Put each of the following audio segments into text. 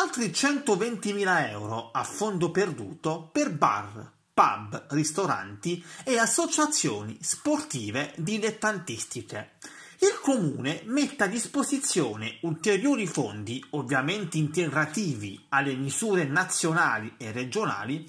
altri 120.000 euro a fondo perduto per bar, pub, ristoranti e associazioni sportive dilettantistiche. Il comune mette a disposizione ulteriori fondi, ovviamente integrativi alle misure nazionali e regionali,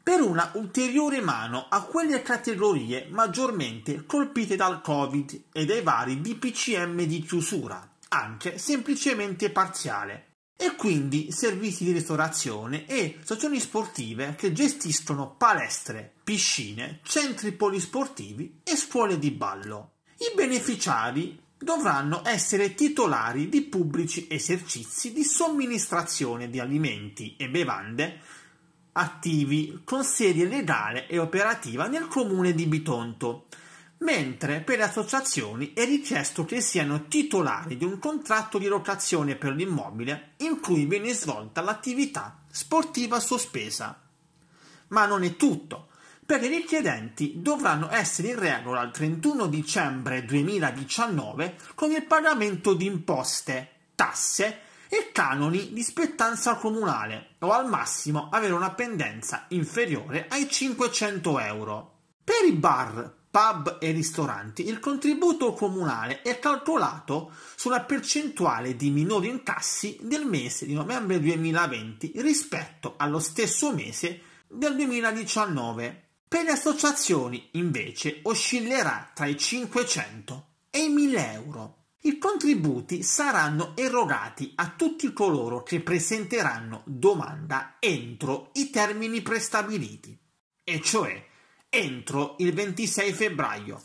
per una ulteriore mano a quelle categorie maggiormente colpite dal Covid e dai vari DPCM di chiusura, anche semplicemente parziale e quindi servizi di ristorazione e stazioni sportive che gestiscono palestre, piscine, centri polisportivi e scuole di ballo. I beneficiari dovranno essere titolari di pubblici esercizi di somministrazione di alimenti e bevande attivi con sede legale e operativa nel comune di Bitonto mentre per le associazioni è richiesto che siano titolari di un contratto di locazione per l'immobile in cui viene svolta l'attività sportiva sospesa. Ma non è tutto, perché i richiedenti dovranno essere in regola al 31 dicembre 2019 con il pagamento di imposte, tasse e canoni di spettanza comunale o al massimo avere una pendenza inferiore ai 500 euro. Per i bar, pub e ristoranti, il contributo comunale è calcolato sulla percentuale di minori incassi del mese di novembre 2020 rispetto allo stesso mese del 2019. Per le associazioni, invece, oscillerà tra i 500 e i 1000 euro. I contributi saranno erogati a tutti coloro che presenteranno domanda entro i termini prestabiliti, e cioè entro il ventisei febbraio.